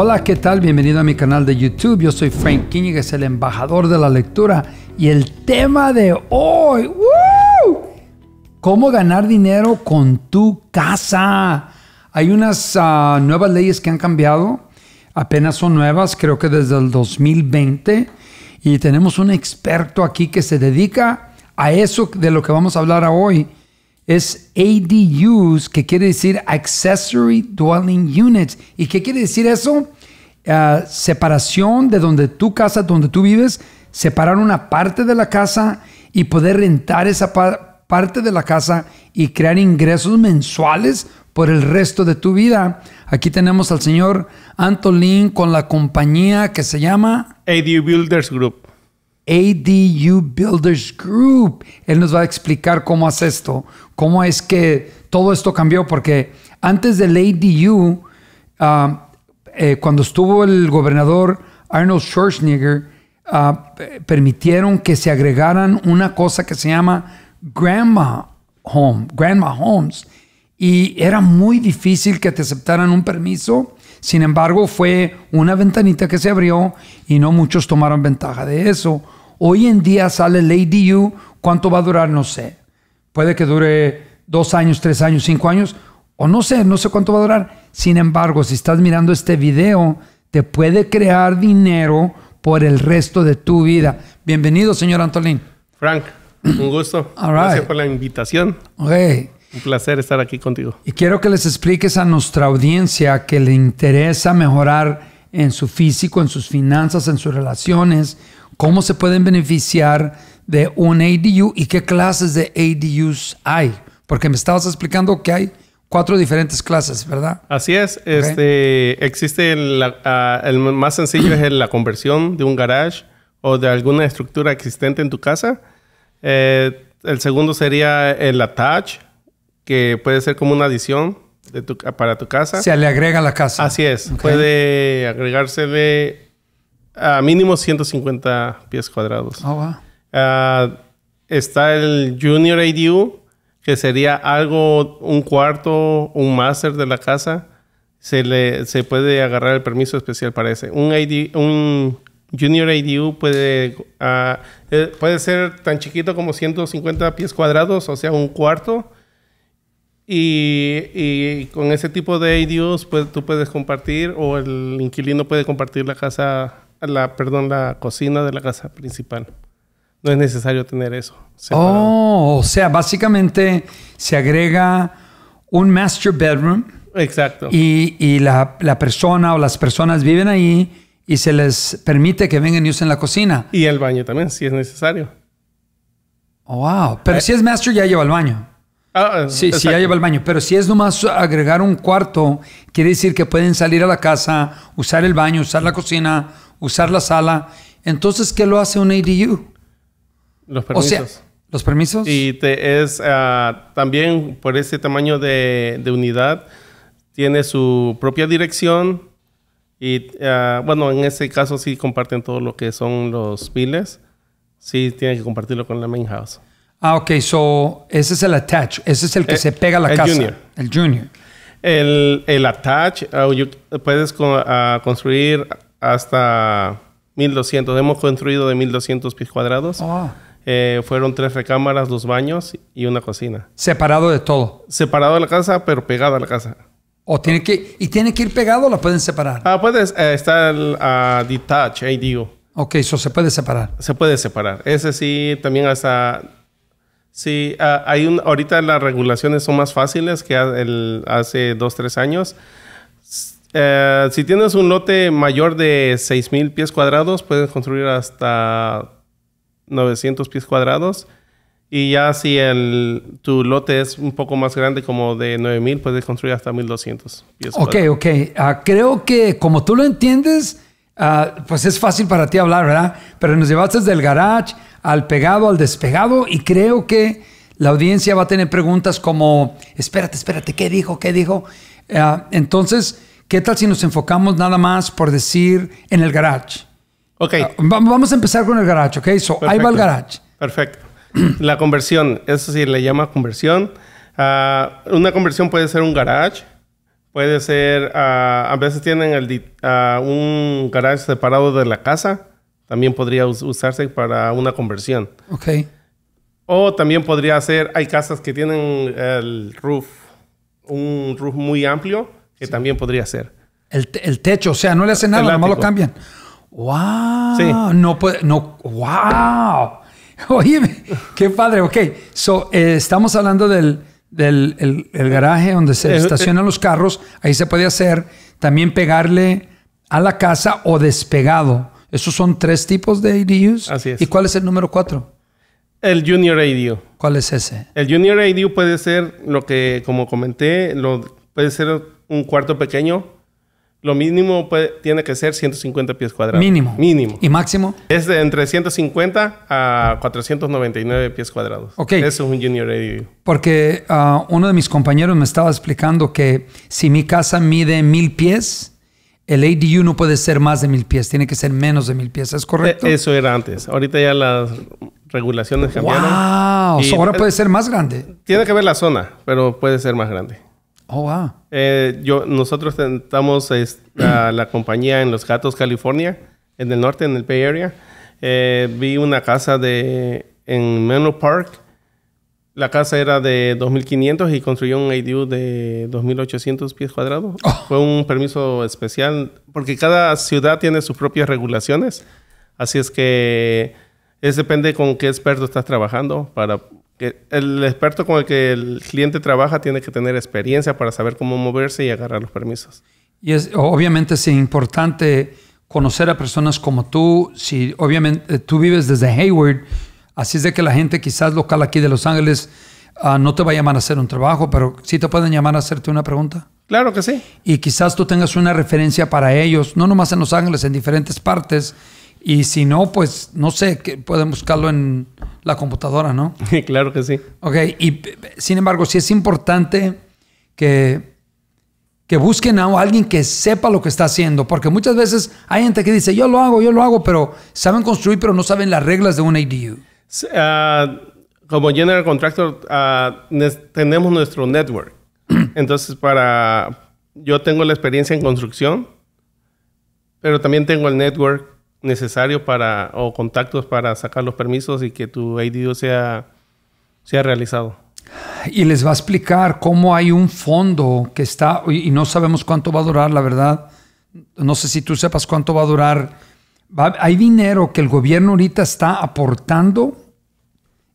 Hola, ¿qué tal? Bienvenido a mi canal de YouTube. Yo soy Frank es el embajador de la lectura. Y el tema de hoy, ¿cómo ganar dinero con tu casa? Hay unas ah, nuevas leyes que han cambiado. Apenas son nuevas, creo que desde el 2020. Y tenemos un experto aquí que se dedica a eso de lo que vamos a hablar hoy es ADUs, que quiere decir Accessory Dwelling Units. ¿Y qué quiere decir eso? Ah, separación de donde tu casa, donde tú vives, separar una parte de la casa y poder rentar esa parte de la casa y crear ingresos mensuales por el resto de tu vida. Aquí tenemos al señor Antolín con la compañía que se llama ADU Builders Group. ADU Builders Group. Él nos va a explicar cómo hace esto, cómo es que todo esto cambió, porque antes del ADU, ah, eh, cuando estuvo el gobernador Arnold Schwarzenegger, ah, permitieron que se agregaran una cosa que se llama Grandma Home, Grandma Homes. Y era muy difícil que te aceptaran un permiso. Sin embargo, fue una ventanita que se abrió y no muchos tomaron ventaja de eso Hoy en día sale Lady U. ¿cuánto va a durar? No sé. Puede que dure dos años, tres años, cinco años, o no sé, no sé cuánto va a durar. Sin embargo, si estás mirando este video, te puede crear dinero por el resto de tu vida. Bienvenido, señor Antolín. Frank, un gusto. Gracias por la invitación. Okay. Un placer estar aquí contigo. Y quiero que les expliques a nuestra audiencia que le interesa mejorar en su físico, en sus finanzas, en sus relaciones, cómo se pueden beneficiar de un ADU y qué clases de ADUs hay. Porque me estabas explicando que hay cuatro diferentes clases, ¿verdad? Así es. Este, existe el, más sencillo es la conversión de un garage o de alguna estructura existente en tu casa. Eh, el segundo sería el attach, que puede ser como una adición de para tu casa. Se le agrega a la casa. Así es. Puede agregarse de... A ah, mínimo 150 pies cuadrados. Oh, ah, está el Junior ADU, que sería algo, un cuarto, un máster de la casa. Se, le, se puede agarrar el permiso especial para ese. Un, un Junior ADU puede, ah, eh, puede ser tan chiquito como 150 pies cuadrados, o sea, un cuarto. Y, con ese tipo de ADUs pues, tú puedes compartir o el inquilino puede compartir la casa la, perdón, la cocina de la casa principal. No es necesario tener eso. Oh, o sea, básicamente se agrega un master bedroom. Exacto. Y, la, persona o las personas viven ahí y se les permite que vengan y usen la cocina. Y el baño también, si es necesario. Oh, wow. Pero eh. si es master, ya lleva el baño. Ah, ah, sí, sí, ya lleva el baño. Pero si es nomás agregar un cuarto, quiere decir que pueden salir a la casa, usar el baño, usar la cocina, usar la sala. Entonces, ¿qué lo hace un ADU? Los permisos. los permisos. Y te es ah, también por ese tamaño de, unidad, tiene su propia dirección. Y ah, bueno, en ese caso sí comparten todo lo que son los piles. Sí, tienen que compartirlo con la main house. Ah, ok, so ese es el attach, ese es el que eh, se pega a la el casa. Junior. El junior. El, attach, ah, puedes construir hasta 1200. Hemos construido de 1200 pies cuadrados. Ah. Eh, fueron tres recámaras, dos baños y una cocina. Separado de todo. Separado de la casa, pero pegado a la casa. O tiene que, ¿Y tiene que ir pegado o la pueden separar? Ah, puede eh, estar a ah, detached, ahí digo. Ok, eso se puede separar. Se puede separar. Ese sí, también hasta... Sí, ah, hay un, ahorita las regulaciones son más fáciles que el, hace dos, tres años. Eh, si tienes un lote mayor de 6.000 pies cuadrados, puedes construir hasta 900 pies cuadrados. Y ya si el, tu lote es un poco más grande, como de 9000, puedes construir hasta 1200. Pies cuadrados. ok. ok. Ah, creo que como tú lo entiendes, ah, pues es fácil para ti hablar, ¿verdad? Pero nos llevaste del garage al pegado, al despegado, y creo que la audiencia va a tener preguntas como: espérate, espérate, ¿qué dijo? ¿Qué dijo? Ah, entonces, ¿Qué tal si nos enfocamos nada más por decir en el garage? Ok. Ah, vamos a empezar con el garage, ¿ok? ahí va el garage. Perfecto. La conversión, eso sí, le llama conversión. Ah, una conversión puede ser un garage, puede ser, ah, a veces tienen un garage separado de la casa, también podría usarse para una conversión. Ok. O también podría ser, hay casas que tienen el roof, un roof muy amplio, que también podría ser. El, el, techo, o sea, no le hacen nada, nomás lo cambian. ¡Wow! Sí. No puede, no, ¡Wow! Oye, qué padre. Ok, so, eh, estamos hablando del, del garaje donde se eh, eh. estacionan los carros. Ahí se puede hacer también pegarle a la casa o despegado. Esos son tres tipos de ADUs. Así es. ¿Y cuál es el número cuatro? El Junior ADU. ¿Cuál es ese? El Junior ADU puede ser lo que, como comenté, lo, puede ser un cuarto pequeño, lo mínimo tiene que ser 150 pies cuadrados. Mínimo. Mínimo. ¿Y máximo? Es de entre 150 a 499 pies cuadrados. Ok. Eso es un junior ADU. Porque ah, uno de mis compañeros me estaba explicando que si mi casa mide mil pies, el ADU no puede ser más de mil pies, tiene que ser menos de mil pies, ¿es correcto? E, eso era antes. Ahorita ya las regulaciones cambiaron. ¡Wow! ahora puede ser más grande. Tiene que ver la zona, pero puede ser más grande. Oh, wow. Eh, yo, nosotros estamos este, la compañía en Los Gatos, California, en el norte, en el Bay Area. Eh, vi una casa de, en Menlo Park. La casa era de 2.500 y construyó un IDU de 2.800 pies cuadrados. Oh. Fue un permiso especial porque cada ciudad tiene sus propias regulaciones. Así es que es depende con qué experto estás trabajando para el experto con el que el cliente trabaja tiene que tener experiencia para saber cómo moverse y agarrar los permisos. Y es, obviamente es importante conocer a personas como tú. Si obviamente eh, tú vives desde Hayward, así es de que la gente quizás local aquí de Los Ángeles ah, no te va a llamar a hacer un trabajo, pero sí te pueden llamar a hacerte una pregunta. Claro que sí. Y quizás tú tengas una referencia para ellos, no nomás en Los Ángeles, en diferentes partes y si no, pues no sé, que pueden buscarlo en la computadora, ¿no? claro que sí. Ok, y sin embargo, sí es importante que, que busquen a alguien que sepa lo que está haciendo, porque muchas veces hay gente que dice, yo lo hago, yo lo hago, pero saben construir, pero no saben las reglas de un ADU. Ah, como General Contractor, ah, tenemos nuestro network. Entonces, para yo tengo la experiencia en construcción, pero también tengo el network necesario para, o contactos para sacar los permisos y que tu ADU sea, sea realizado. Y les va a explicar cómo hay un fondo que está, y no sabemos cuánto va a durar, la verdad. No sé si tú sepas cuánto va a durar. hay dinero que el gobierno ahorita está aportando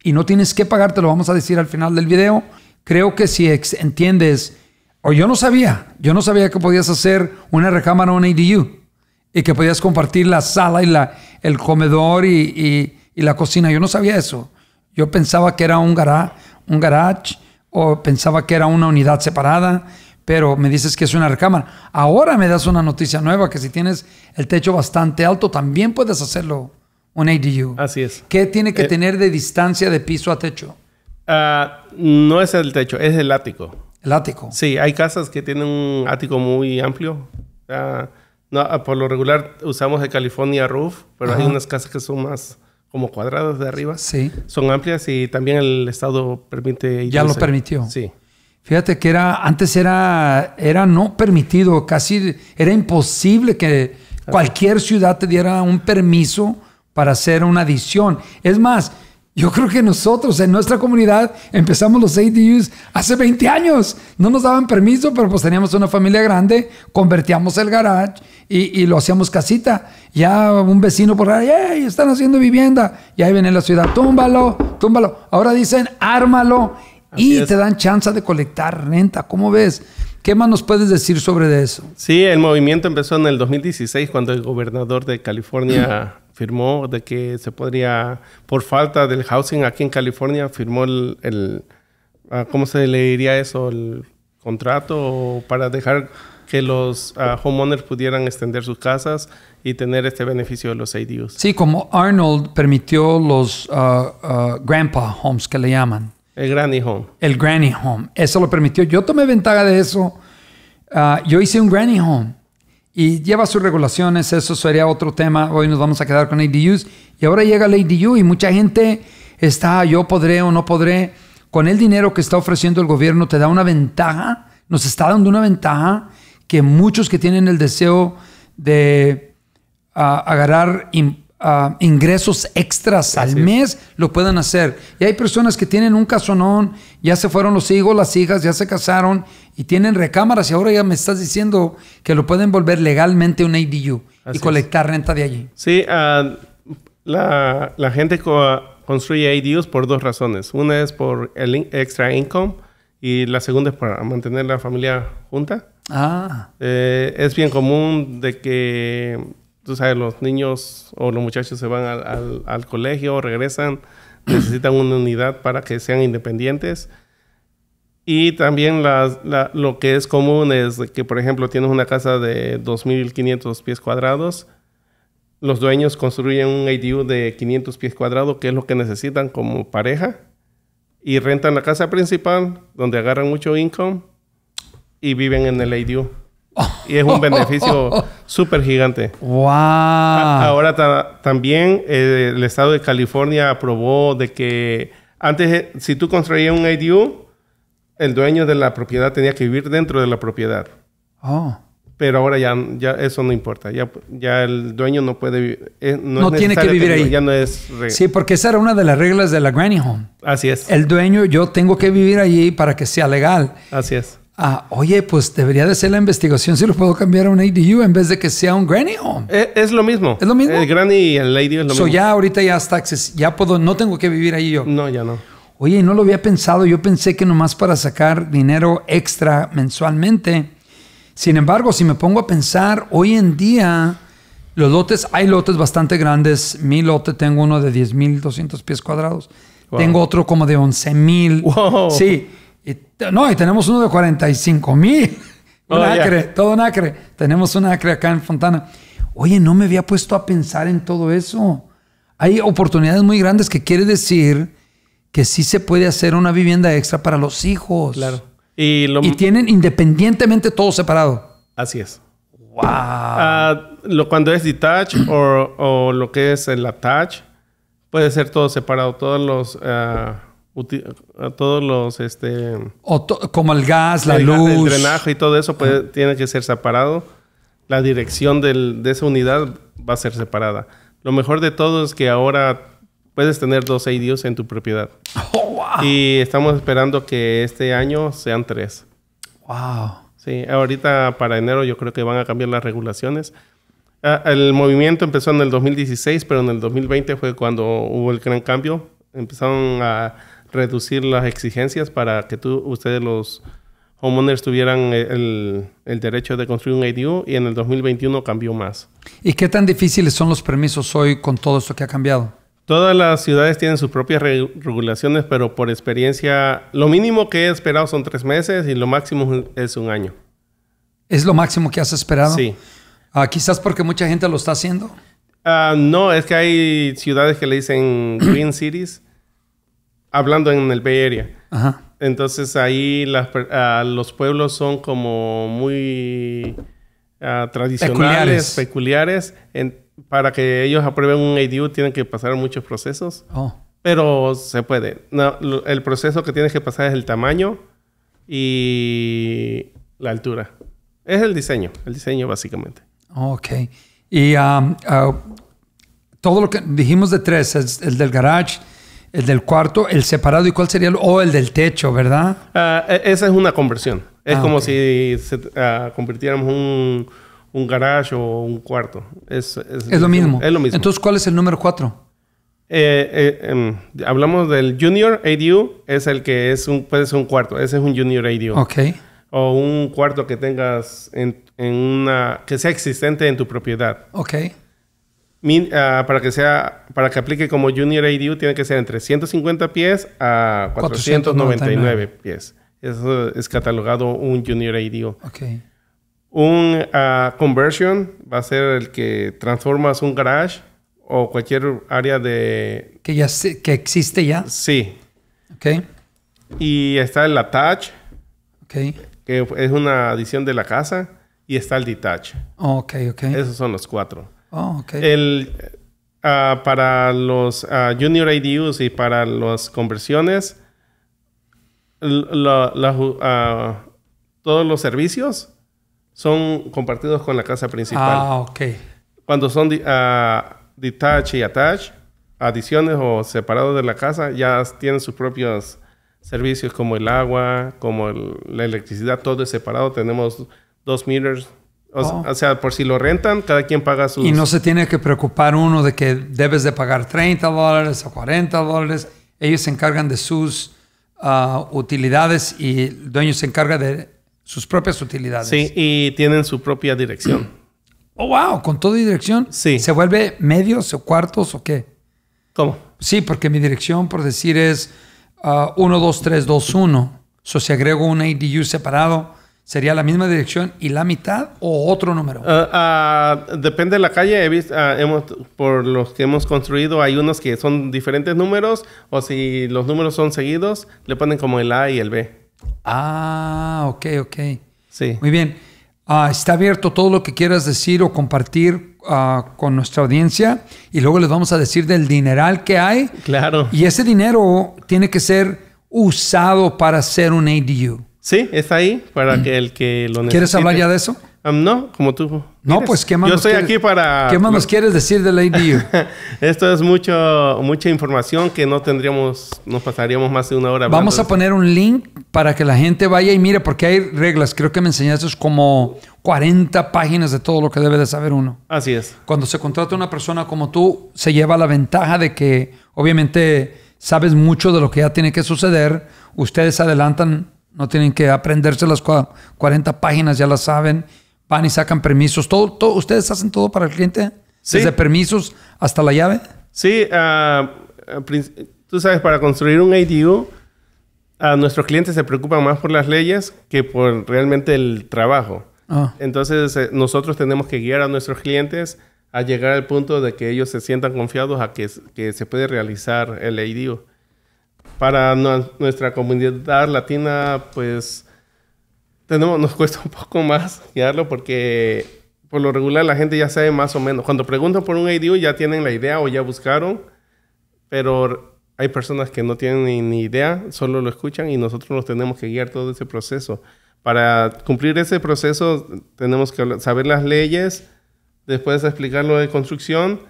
y no tienes que pagar, te lo vamos a decir al final del video. Creo que si entiendes, o yo no sabía, yo no sabía que podías hacer una recámara o un ADU y que podías compartir la sala y la, el comedor y, la cocina. Yo no sabía eso. Yo pensaba que era un, garage, un garage o pensaba que era una unidad separada, pero me dices que es una recámara. Ahora me das una noticia nueva, que si tienes el techo bastante alto, también puedes hacerlo un ADU. Así es. ¿Qué tiene que eh, tener de distancia de piso a techo? Ah, no es el techo, es el ático. El ático. Sí, hay casas que tienen un ático muy amplio. Ah, no, ah, por lo regular usamos de California roof, pero hay unas casas que son más como cuadradas de arriba. Sí. Son amplias y también el Estado permite... Ya lo permitió. Sí. Fíjate que era, antes era, era no permitido, casi era imposible que cualquier ciudad te diera un permiso para hacer una adición. Es más, yo creo que nosotros en nuestra comunidad empezamos los ADUs hace 20 años. No nos daban permiso, pero pues teníamos una familia grande, convertíamos el garage y, lo hacíamos casita. Ya un vecino por ahí, están haciendo vivienda. Y ahí viene la ciudad, túmbalo, túmbalo. Ahora dicen, ármalo y te dan chance de colectar renta. ¿Cómo ves? ¿Qué más nos puedes decir sobre eso? Sí, el movimiento empezó en el 2016 cuando el gobernador de California firmó de que se podría, por falta del housing aquí en California, firmó el, ah, ¿cómo se le diría eso? El contrato para dejar que los ah, homeowners pudieran extender sus casas y tener este beneficio de los ADUs. Sí, como Arnold permitió los ah, grandpa homes que le llaman. El granny home. El granny home. Eso lo permitió. Yo tomé ventaja de eso. yo hice un granny home y lleva sus regulaciones, eso sería otro tema, hoy nos vamos a quedar con ADUs, y ahora llega el ADU y mucha gente está, yo podré o no podré, con el dinero que está ofreciendo el gobierno te da una ventaja, nos está dando una ventaja que muchos que tienen el deseo de ah, agarrar Ah, ingresos extras al mes, lo puedan hacer. Y hay personas que tienen un casonón, ya se fueron los hijos, las hijas, ya se casaron y tienen recámaras y ahora ya me estás diciendo que lo pueden volver legalmente un ADU y colectar renta de allí. Sí, ah, la, la, gente construye ADUs por dos razones. Una es por el extra income y la segunda es para mantener la familia junta. Ah. Eh, es bien común de que tú sabes, los niños o los muchachos se van al, al, colegio, regresan, necesitan una unidad para que sean independientes. Y también lo que es común es que, por ejemplo, tienes una casa de 2.500 pies cuadrados, los dueños construyen un ADU de 500 pies cuadrados, que es lo que necesitan como pareja, y rentan la casa principal, donde agarran mucho income, y viven en el ADU. Y es un beneficio súper gigante. ¡Wow! Ahora también eh, el estado de California aprobó de que antes, eh, si tú construías un IDU, el dueño de la propiedad tenía que vivir dentro de la propiedad. Oh. Pero ahora ya, ya eso no importa. Ya, ya el dueño no puede eh, no, tiene que vivir ahí. Ya no es sí, porque esa era una de las reglas de la Granny Home. Así es. El dueño, yo tengo que vivir allí para que sea legal. Así es. Ah, oye, pues debería de ser la investigación si lo puedo cambiar a un ADU en vez de que sea un granny home. Eh, es, lo mismo. Es lo mismo. El granny y el ADU es lo so mismo. ya ahorita ya está ya puedo, no tengo que vivir ahí yo. No, ya no. Oye, no lo había pensado. Yo pensé que nomás para sacar dinero extra mensualmente. Sin embargo, si me pongo a pensar, hoy en día los lotes, hay lotes bastante grandes. Mi lote tengo uno de 10.200 pies cuadrados. Tengo otro como de 11.000. Wow. Sí no, y tenemos uno de 45 mil. Un oh, todo nacre Tenemos un acre acá en Fontana. Oye, no me había puesto a pensar en todo eso. Hay oportunidades muy grandes que quiere decir que sí se puede hacer una vivienda extra para los hijos. Claro. Y, lo... tienen independientemente todo separado. Así es. Wow. Ah, lo, cuando es detached o, lo que es el attach, puede ser todo separado. Todos los. Ah, a todos los este como el gas, la luz, el drenaje y todo eso tiene que ser separado. La dirección de esa unidad va a ser separada. Lo mejor de todo es que ahora puedes tener dos ADUs en tu propiedad. Oh, y estamos esperando que este año sean tres. Wow. Sí, ahorita para enero yo creo que van a cambiar las regulaciones. Ah, el movimiento empezó en el 2016, pero en el 2020 fue cuando hubo el gran cambio. Empezaron a reducir las exigencias para que tú, ustedes los homeowners tuvieran eh, el, derecho de construir un ADU. y en el 2021 cambió más. ¿Y qué tan difíciles son los permisos hoy con todo esto que ha cambiado? Todas las ciudades tienen sus propias regulaciones, pero por experiencia, lo mínimo que he esperado son tres meses y lo máximo es un año. ¿Es lo máximo que has esperado? Sí. Ah, quizás porque mucha gente lo está haciendo. Ah, no, es que hay ciudades que le dicen Green Cities hablando en el Bay Area. Entonces ahí ah, los pueblos son como muy ah, tradicionales, peculiares. para que ellos aprueben un ADU tienen que pasar muchos procesos. Oh. Pero se puede. No, el proceso que tienes que pasar es el tamaño y la altura. Es el diseño, el diseño básicamente. Ok. Y um, ah, todo lo que dijimos de tres, es el del garage, el del cuarto, el separado y cuál sería el, o el del techo, ¿verdad? Ah, e, esa es una conversión. Es ah, como si se, ah, convirtiéramos un, garage o un cuarto. Es, lo mismo. Es lo mismo. Entonces, ¿cuál es el número cuatro? Eh, eh, em, hablamos del Junior ADU, es el que es un, puede ser un cuarto. Ese es un Junior ADU. Ok. O un cuarto que tengas en, en una, que sea existente en tu propiedad. Ok. Ah, para que sea para que aplique como Junior IDU tiene que ser entre 150 pies a 499, pies. Eso es catalogado un Junior IDU. Okay. Un ah, conversion va a ser el que transformas un garage o cualquier área de que ya que existe ya. Sí. Okay. Y está el attach. Okay. Que es una adición de la casa y está el detach. ok, ok. Esos son los cuatro. Oh, ah, para los ah, Junior IDUs y para las conversiones, ah, todos los servicios son compartidos con la casa principal. Ah, ok. Cuando son detach y attach, adiciones o separados de la casa, ya tienen sus propios servicios como el agua, como la electricidad, todo es separado. Tenemos dos meters Oh. O, sea, por si lo rentan, cada quien paga sus... Y no se tiene que preocupar uno de que debes de pagar 30 dólares o 40 dólares. Ellos se encargan de sus ah, utilidades y el dueño se encarga de sus propias utilidades. Sí, y tienen su propia dirección. oh, wow, con toda dirección. Sí. ¿Se vuelve medios o cuartos o qué? ¿Cómo? Sí, porque mi dirección, por decir, es uh, ah, 12321. So, si agrego un ADU separado, ¿Sería la misma dirección y la mitad o otro número? Ah, ah, depende de la calle. Ah, por los que hemos construido, hay unos que son diferentes números o si los números son seguidos, le ponen como el A y el B. Ah, ok, ok. Sí. Muy bien. está abierto todo lo que quieras decir o compartir con nuestra audiencia y luego les vamos a decir del dineral que hay. Claro. Y ese dinero tiene que ser usado para hacer un ADU. Sí, está ahí para mm. que el que lo necesite. ¿Quieres hablar ya de eso? Um, no, como tú. No, pues qué más. Yo estoy aquí para. ¿Qué más nos quieres decir de la ADU? Esto es mucho, mucha información que no tendríamos, nos pasaríamos más de una hora. Vamos a poner un link para que la gente vaya y mire, porque hay reglas. Creo que me enseñaste como 40 páginas de todo lo que debe de saber uno. Así es. Cuando se contrata una persona como tú, se lleva la ventaja de que, obviamente, sabes mucho de lo que ya tiene que suceder. Ustedes adelantan no tienen que aprenderse las 40 páginas, ya las saben. Van y sacan permisos. Todo, todo, ¿Ustedes hacen todo para el cliente? ¿Desde permisos hasta la llave? Sí. Ah, ah, tú sabes, para construir un ADU, a nuestros clientes se preocupan más por las leyes que por realmente el trabajo. Ah. Entonces, eh, nosotros tenemos que guiar a nuestros clientes a llegar al punto de que ellos se sientan confiados a que, que se puede realizar el ADU para nuestra comunidad latina, pues tenemos, nos cuesta un poco más guiarlo porque por lo regular la gente ya sabe más o menos. Cuando preguntan por un IDU ya tienen la idea o ya buscaron, pero hay personas que no tienen ni idea, solo lo escuchan y nosotros nos tenemos que guiar todo ese proceso. Para cumplir ese proceso tenemos que saber las leyes, después explicar lo de construcción,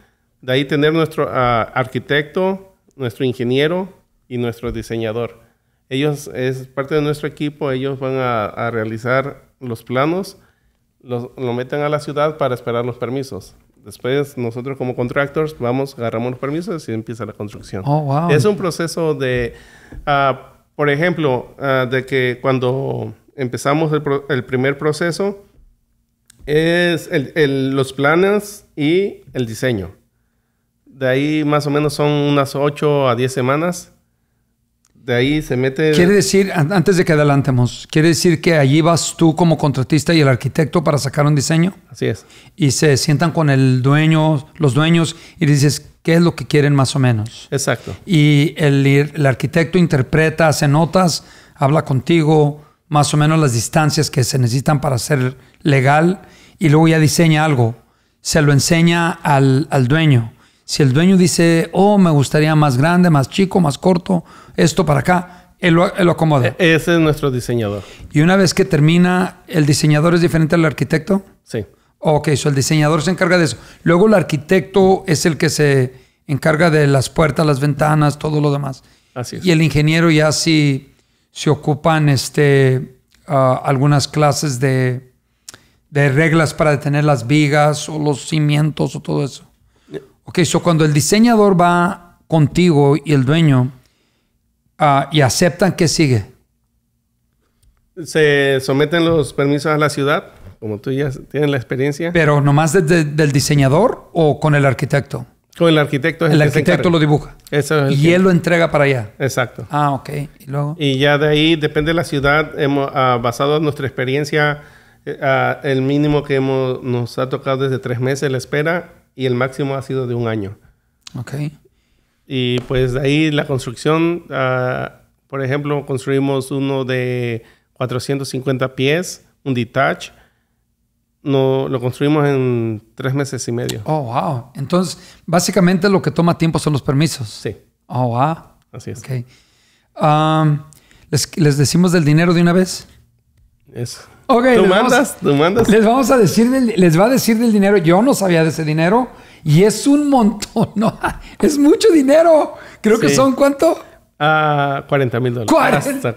de ahí tener nuestro ah, arquitecto, nuestro ingeniero, y nuestro diseñador. Ellos es parte de nuestro equipo, ellos van a, a realizar los planos, los, lo meten a la ciudad para esperar los permisos. Después nosotros como contractors vamos, agarramos los permisos y empieza la construcción. Oh, es un proceso de, ah, por ejemplo, ah, de que cuando empezamos el, primer proceso, es el, los planes y el diseño. De ahí más o menos son unas 8 a 10 semanas de ahí se mete. Quiere decir, antes de que adelantemos, quiere decir que allí vas tú como contratista y el arquitecto para sacar un diseño. Así es. Y se sientan con el dueño, los dueños, y dices qué es lo que quieren más o menos. Exacto. Y el, arquitecto interpreta, hace notas, habla contigo, más o menos las distancias que se necesitan para ser legal, y luego ya diseña algo. Se lo enseña al dueño. Si el dueño dice, oh, me gustaría más grande, más chico, más corto, esto para acá, él lo, acomoda. E-, ese es nuestro diseñador. Y una vez que termina, ¿el diseñador es diferente al arquitecto? Sí. Ok, el diseñador se encarga de eso. Luego el arquitecto es el que se encarga de las puertas, las ventanas, todo lo demás. Así es. Y el ingeniero ya sí se ocupan este, ah, algunas clases de reglas para detener las vigas o los cimientos o todo eso. Ok, ¿eso cuando el diseñador va contigo y el dueño ah, y aceptan, ¿qué sigue? Se someten los permisos a la ciudad, como tú ya tienes la experiencia. Pero nomás desde del diseñador o con el arquitecto? Con el arquitecto. Es el, el arquitecto lo dibuja. Eso y él lo entrega para allá. Exacto. Ah, ok. Y, luego? y ya de ahí, depende de la ciudad, hemos, ah, basado en nuestra experiencia, eh, ah, el mínimo que hemos, nos ha tocado desde tres meses la espera y el máximo ha sido de un año. Ok. Y pues ahí la construcción, ah, por ejemplo, construimos uno de 450 pies, un detach. No, lo construimos en tres meses y medio. Oh, wow. Entonces, básicamente lo que toma tiempo son los permisos. Sí. Oh, wow. Así es. Ok. Um, ¿les, ¿les, decimos del dinero de una vez? Eso. Okay, tú mandas, tú mandas. Les vamos a decir, les va a decir del dinero. Yo no sabía de ese dinero y es un montón. No, es mucho dinero. Creo que son cuánto? 40 ah, mil dólares.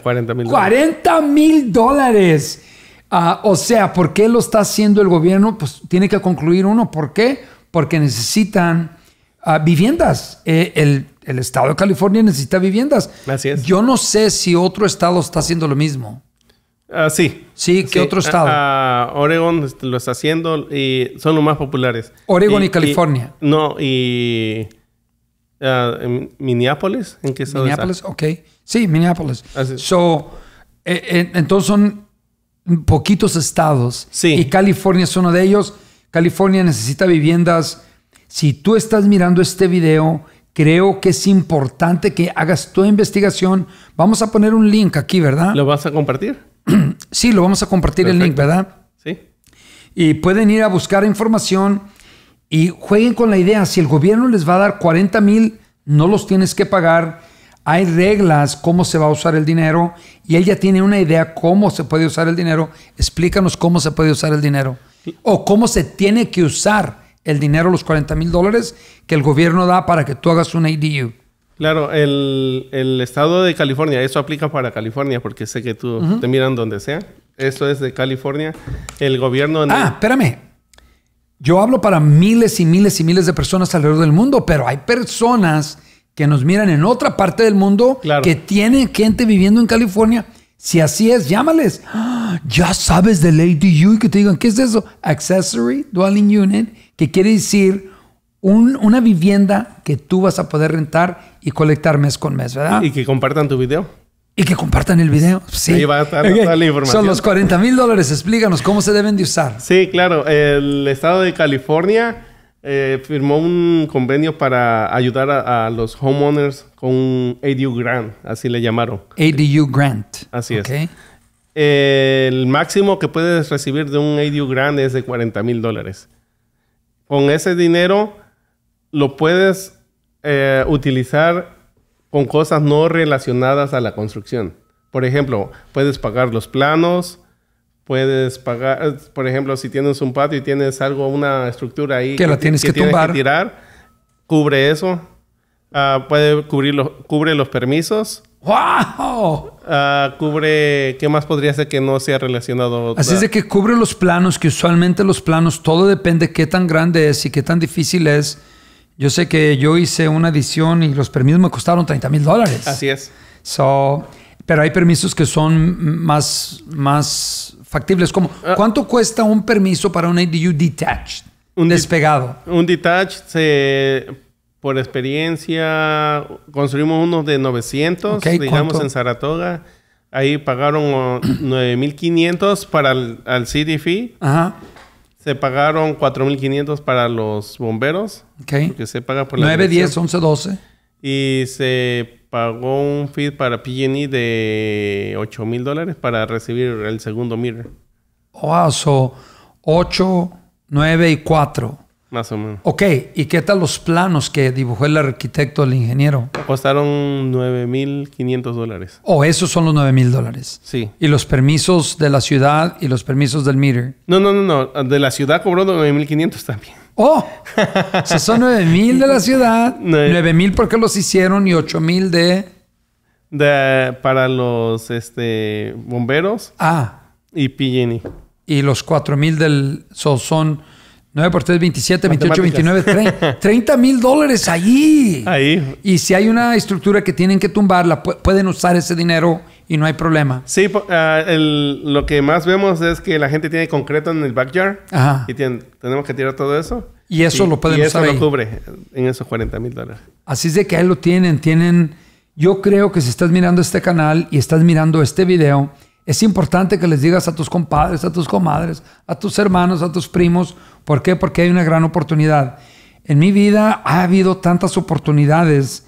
40, mil dólares. 40 mil dólares. Ah, o sea, ¿por qué lo está haciendo el gobierno? Pues tiene que concluir uno. ¿Por qué? Porque necesitan ah, viviendas. Eh, el, el estado de California necesita viviendas. Así es. Yo no sé si otro estado está haciendo lo mismo. Ah, sí. Sí, ¿qué otro ah, estado? Ah, Oregón este, lo está haciendo y son los más populares. Oregon y, California. no, y Minneapolis, ¿en qué estado Minneapolis, ok. Sí, Minneapolis. Así. So, eh, eh, entonces son poquitos estados. Sí. Y California es uno de ellos. California necesita viviendas. Si tú estás mirando este video, creo que es importante que hagas tu investigación. Vamos a poner un link aquí, ¿verdad? ¿Lo vas a compartir? sí, lo vamos a compartir el link, ¿verdad? Sí. Y pueden ir a buscar información y jueguen con la idea, si el gobierno les va a dar 40 mil, no los tienes que pagar. Hay reglas cómo se va a usar el dinero y él ya tiene una idea cómo se puede usar el dinero. Explícanos cómo se puede usar el dinero o cómo se tiene que usar el dinero, los 40 mil dólares que el gobierno da para que tú hagas un IDU. Claro, el, estado de California, eso aplica para California porque sé que tú te miran donde sea. Eso es de California. El gobierno. ah, espérame. Yo hablo para miles y miles y miles de personas alrededor del mundo, pero hay personas que nos miran en otra parte del mundo claro. que tienen gente viviendo en California. Si así es, llámales. Ya sabes del ADU y que te digan, ¿qué es eso? Accessory Dwelling Unit, que quiere decir una vivienda que tú vas a poder rentar y colectar mes con mes, ¿verdad? Y que compartan tu video. Y que compartan el video. Sí. Ahí va a estar toda la información. Son los 40 mil dólares. Explícanos cómo se deben de usar. Sí, claro. El estado de California eh, firmó un convenio para ayudar a, los homeowners con un ADU grant, así le llamaron. ADU grant. Así es. el máximo que puedes recibir de un ADU grant es de 40 mil dólares. Con ese dinero lo puedes eh, utilizar con cosas no relacionadas a la construcción. Por ejemplo, puedes pagar los planos, puedes pagar, por ejemplo, si tienes un patio y tienes algo, una estructura ahí que, la tienes que, tirar, cubre eso. Ah, puede cubrir los, cubre los permisos. ¡Wow! Ah, cubre, ¿qué más podría ser que no sea relacionado? Así es de que cubre los planos, que usualmente los planos, todo depende qué tan grande es y qué tan difícil es yo sé que yo hice una edición y los permisos me costaron 30 mil dólares. Así es. pero hay permisos que son más, más factibles. Ah. ¿Cuánto cuesta un permiso para un ADU detached? Un despegado. un detached por experiencia construimos uno de 900, digamos en Saratoga. Ahí pagaron 9.500 para el al Fee. Ajá. Se pagaron 4.500 para los bomberos. Ok. Que se paga por la 9, 10, 11, 12. Y se pagó un feed para PG&E de 8.000 dólares para recibir el segundo mirror. Wow, oh, ah, so 8, 9 y 4. Más o menos. Ok, ¿y qué tal los planos que dibujó el arquitecto, el ingeniero? Costaron 9.500 dólares. Oh, esos son los 9.000 dólares. Sí. ¿Y los permisos de la ciudad y los permisos del meter? No, no, no, no. De la ciudad cobró 9.500 también. Oh, o sea, son 9.000 de la ciudad, 9.000 porque los hicieron y 8.000 de... de... Para los este, bomberos. Ah. Y PG&E. Y los 4.000 del... son... 9 por 3, 27, 28, 29, 30, mil dólares ahí. Ahí. Y si hay una estructura que tienen que tumbarla, pueden usar ese dinero y no hay problema. Sí, ah, lo que más vemos es que la gente tiene concreto en el backyard y tenemos que tirar todo eso. Y eso lo pueden y Eso lo cubre en esos 40 mil dólares. Así es de que ahí lo tienen. Tienen. Yo creo que si estás mirando este canal y estás mirando este video es importante que les digas a tus compadres, a tus comadres, a tus hermanos, a tus primos. ¿Por qué? Porque hay una gran oportunidad. En mi vida ha habido tantas oportunidades.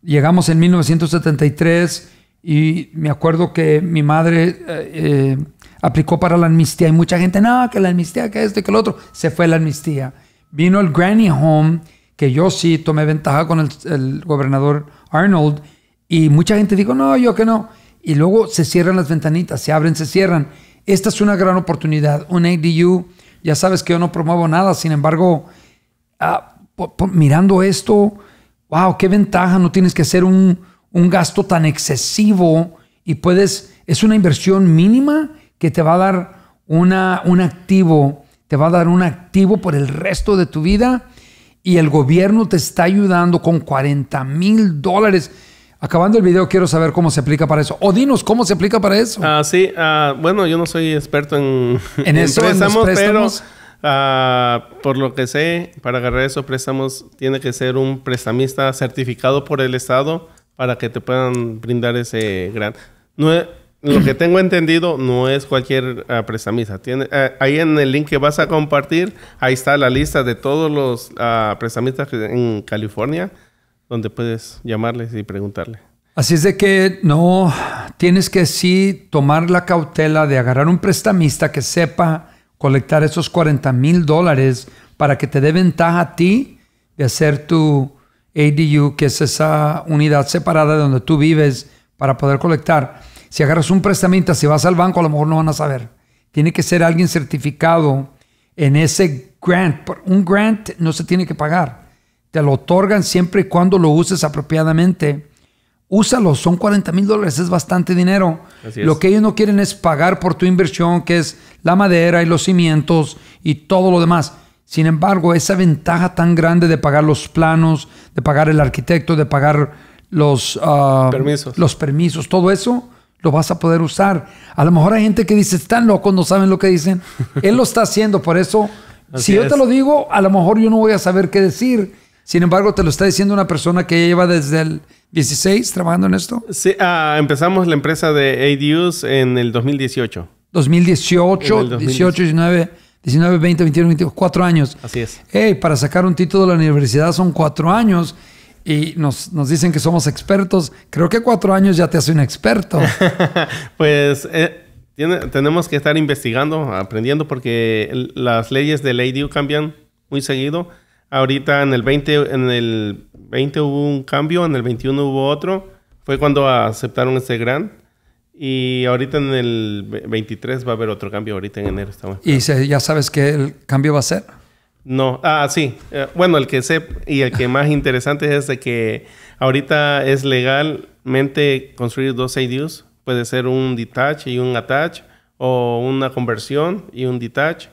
Llegamos en 1973 y me acuerdo que mi madre eh, eh, aplicó para la amnistía y mucha gente, no, que la amnistía, que esto que el otro. Se fue la amnistía. Vino el Granny Home, que yo sí tomé ventaja con el, el gobernador Arnold y mucha gente dijo, no, yo que no y luego se cierran las ventanitas, se abren, se cierran. Esta es una gran oportunidad. Un ADU, ya sabes que yo no promuevo nada, sin embargo, ah, mirando esto, wow, qué ventaja, no tienes que hacer un, gasto tan excesivo y puedes, es una inversión mínima que te va a dar una, un activo, te va a dar un activo por el resto de tu vida y el gobierno te está ayudando con 40 mil dólares. Acabando el video, quiero saber cómo se aplica para eso. O dinos, ¿cómo se aplica para eso? Ah, sí, ah, bueno, yo no soy experto en, ¿En, préstamos, pero ah, por lo que sé, para agarrar esos préstamos tiene que ser un prestamista certificado por el Estado para que te puedan brindar ese gran. No lo que tengo entendido no es cualquier ah, prestamista. Tiene, ahí en el link que vas a compartir, ahí está la lista de todos los prestamistas en California donde puedes llamarles y preguntarle. Así es de que no tienes que sí tomar la cautela de agarrar un prestamista que sepa colectar esos 40 mil dólares para que te dé ventaja a ti de hacer tu ADU, que es esa unidad separada donde tú vives para poder colectar. Si agarras un prestamista, si vas al banco, a lo mejor no van a saber. Tiene que ser alguien certificado en ese grant. Un grant no se tiene que pagar te lo otorgan siempre y cuando lo uses apropiadamente. Úsalo, son 40 mil dólares, es bastante dinero. Lo que ellos no quieren es pagar por tu inversión, que es la madera y los cimientos y todo lo demás. Sin embargo, esa ventaja tan grande de pagar los planos, de pagar el arquitecto, de pagar los, ah, permisos. los permisos, todo eso lo vas a poder usar. A lo mejor hay gente que dice, están locos, no saben lo que dicen. Él lo está haciendo, por eso, si yo te lo digo, a lo mejor yo no voy a saber qué decir sin embargo, te lo está diciendo una persona que lleva desde el 16 trabajando en esto. Sí, ah, empezamos la empresa de ADUs en el 2018. 2018, 18, 19, 19, 20, 21, 22, cuatro años. Así es. para sacar un título de la universidad son cuatro años y nos, nos, dicen que somos expertos. Creo que cuatro años ya te hace un experto. pues eh, tenemos que estar investigando, aprendiendo, porque las leyes del ADU cambian muy seguido. Ahorita en el 20, en el 20 hubo un cambio, en el 21 hubo otro. Fue cuando aceptaron este gran Y ahorita en el 23 va a haber otro cambio, ahorita en enero estamos. ¿Y ya sabes qué el cambio va a ser? No, ah, sí. Eh, bueno, el que sé y el que más interesante es de que ahorita es legalmente construir dos IDUs. Puede ser un detach y un attach, o una conversión y un detach.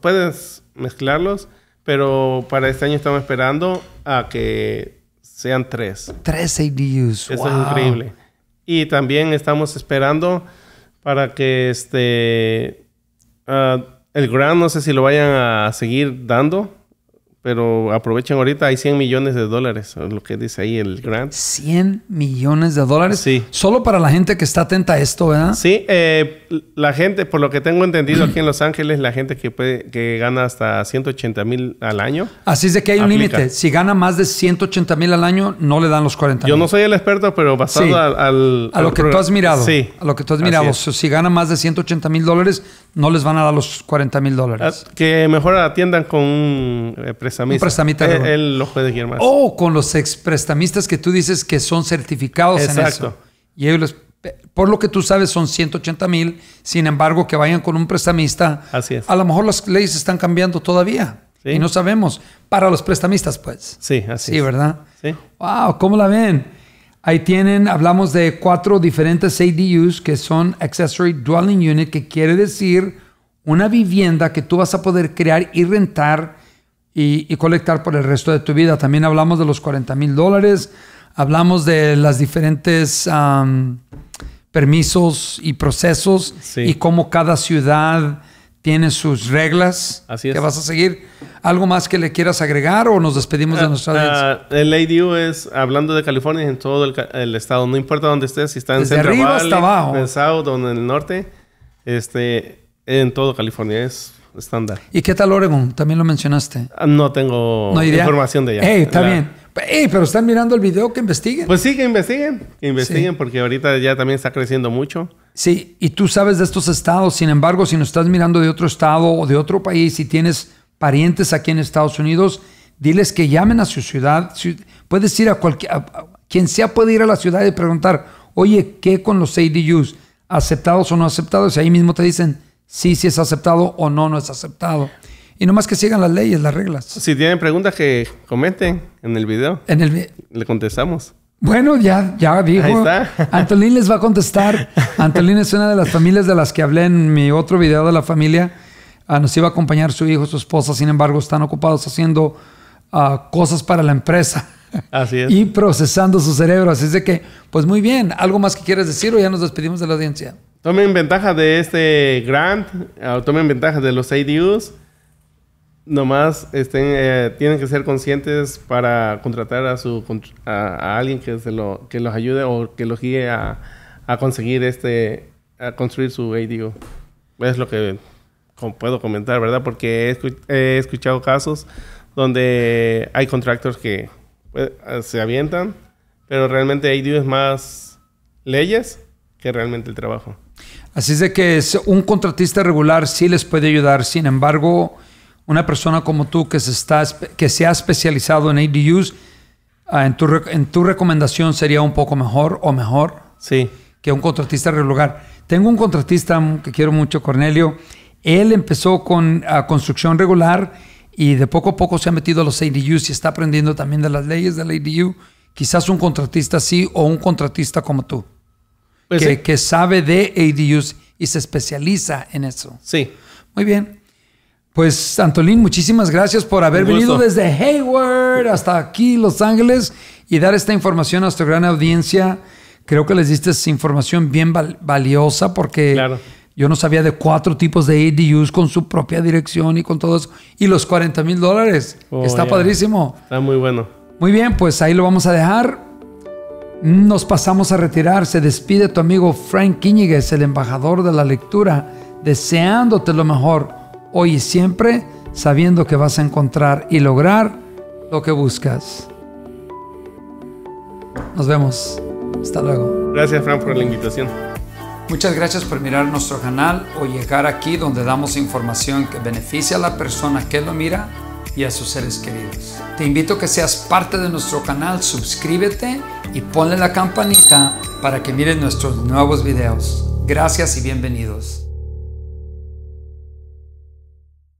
Puedes mezclarlos pero para este año estamos esperando a que sean tres. Tres ADUs. Eso es increíble. Y también estamos esperando para que este. Ah, el Grand, no sé si lo vayan a seguir dando pero aprovechen ahorita, hay 100 millones de dólares, lo que dice ahí el grant. 100 millones de dólares. Sí. Solo para la gente que está atenta a esto, ¿verdad? Sí, eh, la gente, por lo que tengo entendido aquí en Los Ángeles, la gente que, puede, que gana hasta 180 mil al año. Así es de que hay un límite. Si gana más de 180 mil al año, no le dan los 40 mil. Yo no soy el experto, pero basado al, A lo que tú has mirado. Sí. A lo que tú has mirado. si gana más de 180 mil dólares, no les van a dar los 40 mil dólares. Ah, que mejor atiendan con un eh, prestamista. Un prestamista. Eh, o con los exprestamistas que tú dices que son certificados en eso. Y ellos por lo que tú sabes, son 180 mil. Sin embargo, que vayan con un prestamista. Así es. A lo mejor las leyes están cambiando todavía. Y no sabemos. Para los prestamistas, pues. Sí, así Sí, ¿verdad? Sí. ¡Wow! ¿Cómo la ven? Ahí tienen, hablamos de cuatro diferentes ADUs que son Accessory Dwelling Unit, que quiere decir una vivienda que tú vas a poder crear y rentar y, colectar por el resto de tu vida. También hablamos de los 40 mil dólares, hablamos de las diferentes permisos y procesos y cómo cada ciudad tiene sus reglas Así es. que vas a seguir. ¿Algo más que le quieras agregar o nos despedimos de ah, nuestra ah, audiencia? el ADU es, hablando de California, en todo el, estado, no importa dónde estés, si estás en en el South o en el norte, este, en todo California es estándar. ¿Y qué tal Oregon? También lo mencionaste. Ah, no tengo información de allá. está pero están mirando el video, que investiguen. Pues sí, que investiguen. investiguen porque ahorita ya también está creciendo mucho. Sí, y tú sabes de estos estados, sin embargo, si no estás mirando de otro estado o de otro país y tienes parientes aquí en Estados Unidos, diles que llamen a su ciudad. Puedes ir a cualquier, quien sea puede ir a la ciudad y preguntar, oye, ¿qué con los ADUs? ¿Aceptados o no aceptados? Y ahí mismo te dicen, sí, sí es aceptado o no, no es aceptado. Y nomás que sigan las leyes, las reglas. Si tienen preguntas que comenten en el video. En el Le contestamos. Bueno, ya, ya dijo. Ahí Antolín les va a contestar. Antolín es una de las familias de las que hablé en mi otro video de la familia. Ah, nos iba a acompañar su hijo, su esposa, sin embargo, están ocupados haciendo ah, cosas para la empresa. Así es. Y procesando su cerebro. Así es de que, pues muy bien. ¿Algo más que quieres decir o ya nos despedimos de la audiencia? Tomen ventaja de este grant, ah, tomen ventaja de los ADUs nomás estén, eh, tienen que ser conscientes para contratar a, su, a, alguien que, se lo, que los ayude o que los guíe a, conseguir este, a construir su ADO. Es lo que puedo comentar, ¿verdad? Porque he, escuchado casos donde hay contractors que eh, eh, se avientan, pero realmente ADO es más leyes que realmente el trabajo. Así es de que un contratista regular sí les puede ayudar, sin embargo, una persona como tú que se, está, que se ha especializado en ADUs, ah, en tu, en tu recomendación sería un poco mejor o mejor sí. que un contratista regular. Tengo un contratista que quiero mucho, Cornelio. Él empezó con ah, construcción regular y de poco a poco se ha metido a los ADUs y está aprendiendo también de las leyes del ADU. Quizás un contratista así o un contratista como tú, pues que, que sabe de ADUs y se especializa en eso. Sí. Muy bien. Pues, Antolín, muchísimas gracias por haber venido desde Hayward hasta aquí, Los Ángeles, y dar esta información a nuestra gran audiencia. Creo que les diste información bien valiosa porque yo no sabía de cuatro tipos de ADUs con su propia dirección y con todo eso. Y los 40 mil dólares. Oh, Está padrísimo. Está muy bueno. Muy bien, pues ahí lo vamos a dejar. Nos pasamos a retirar. Se despide tu amigo Frank Íñiguez, el embajador de la lectura, deseándote lo mejor hoy y siempre, sabiendo que vas a encontrar y lograr lo que buscas. Nos vemos. Hasta luego. Gracias, Fran, por la invitación. Muchas gracias por mirar nuestro canal o llegar aquí donde damos información que beneficia a la persona que lo mira y a sus seres queridos. Te invito a que seas parte de nuestro canal, suscríbete y ponle la campanita para que miren nuestros nuevos videos. Gracias y bienvenidos.